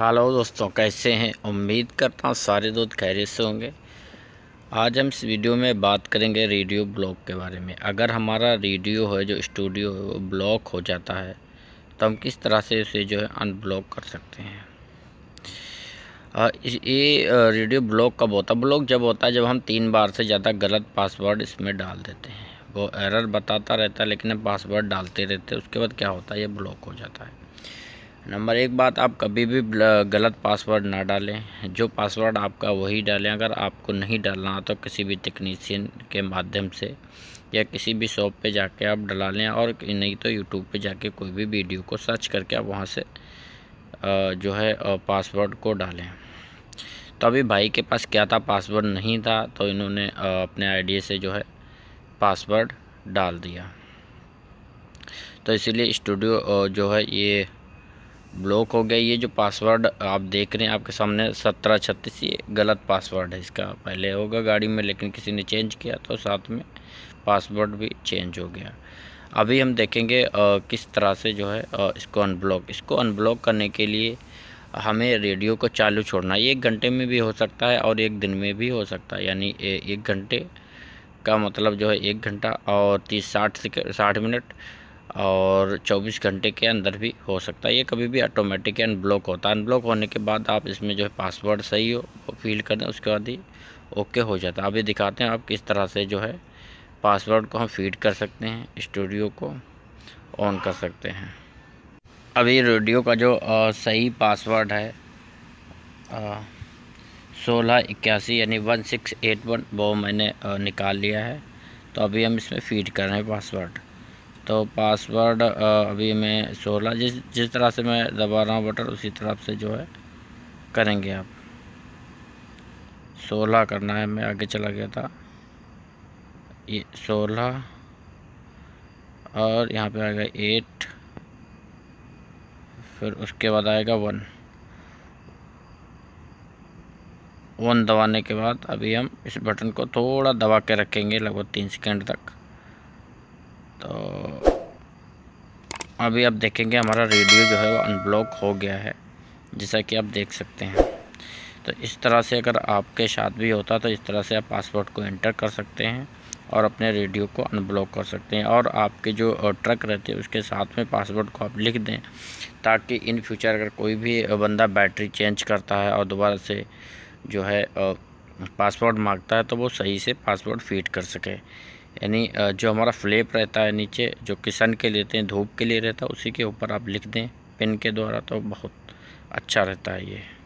hello दोस्तों कैसे हैं उम्मीद करता हूँ सारे दोस्त खैरियत से होंगे आज हम इस वीडियो में बात करेंगे रेडियो ब्लॉक के बारे में अगर हमारा रेडियो है जो स्टूडियो है वो ब्लॉक हो जाता है तो हम किस तरह से उसे जो है अनब्लॉक कर सकते हैं ये रेडियो ब्लॉक कब होता है ब्लॉक जब होता है जब हम तीन बार से ज़्यादा गलत पासवर्ड इसमें डाल देते हैं वो एरर बताता रहता है लेकिन हम पासवर्ड डालते रहते हैं उसके बाद क्या होता है ये ब्लॉक हो जाता है नंबर एक बात आप कभी भी गलत पासवर्ड ना डालें जो पासवर्ड आपका वही डालें अगर आपको नहीं डालना तो किसी भी टेक्नीसियन के माध्यम से या किसी भी शॉप पे जाके आप डला लें और नहीं तो यूट्यूब पे जाके कोई भी वीडियो को सर्च करके आप वहाँ से जो है पासवर्ड को डालें तो अभी भाई के पास क्या था पासवर्ड नहीं था तो इन्होंने अपने आई से जो है पासवर्ड डाल दिया तो इसीलिए स्टूडियो जो है ये ब्लॉक हो गया ये जो पासवर्ड आप देख रहे हैं आपके सामने सत्रह छत्तीस ये गलत पासवर्ड है इसका पहले होगा गाड़ी में लेकिन किसी ने चेंज किया तो साथ में पासवर्ड भी चेंज हो गया अभी हम देखेंगे आ, किस तरह से जो है आ, इसको अनब्लॉक इसको अनब्लॉक करने के लिए हमें रेडियो को चालू छोड़ना है एक घंटे में भी हो सकता है और एक दिन में भी हो सकता है यानी एक घंटे का मतलब जो है एक घंटा और तीस साठ साठ मिनट और 24 घंटे के अंदर भी हो सकता है ये कभी भी ऑटोमेटिक अनब्लॉक होता है अनब्लॉक होने के बाद आप इसमें जो है पासवर्ड सही हो फील कर दें उसके बाद ही ओके हो जाता है अभी दिखाते हैं आप किस तरह से जो है पासवर्ड को हम फीड कर सकते हैं स्टूडियो को ऑन कर सकते हैं अभी रेडियो का जो आ, सही पासवर्ड है सोलह इक्यासी यानी वन सिक्स एट वन वो मैंने आ, निकाल लिया है तो अभी हम इसमें फीड कर रहे हैं पासवर्ड तो पासवर्ड अभी मैं सोलह जिस जिस तरह से मैं दबा रहा हूँ बटन उसी तरह से जो है करेंगे आप सोलह करना है मैं आगे चला गया था ये सोलह और यहाँ पे आएगा एट फिर उसके बाद आएगा वन वन दबाने के बाद अभी हम इस बटन को थोड़ा दबा के रखेंगे लगभग तीन सेकेंड तक तो अभी आप देखेंगे हमारा रेडियो जो है वो अनब्लॉक हो गया है जैसा कि आप देख सकते हैं तो इस तरह से अगर आपके साथ भी होता तो इस तरह से आप पासपोर्ट को एंटर कर सकते हैं और अपने रेडियो को अनब्लॉक कर सकते हैं और आपके जो ट्रक रहते हैं उसके साथ में पासवर्ड को आप लिख दें ताकि इन फ्यूचर अगर कोई भी बंदा बैटरी चेंज करता है और दोबारा से जो है पासवर्ड मांगता है तो वो सही से पासवर्ड फीड कर सके यानी जो हमारा फ्लेप रहता है नीचे जो किसान के लेते हैं धूप के लिए रहता है उसी के ऊपर आप लिख दें पेन के द्वारा तो बहुत अच्छा रहता है ये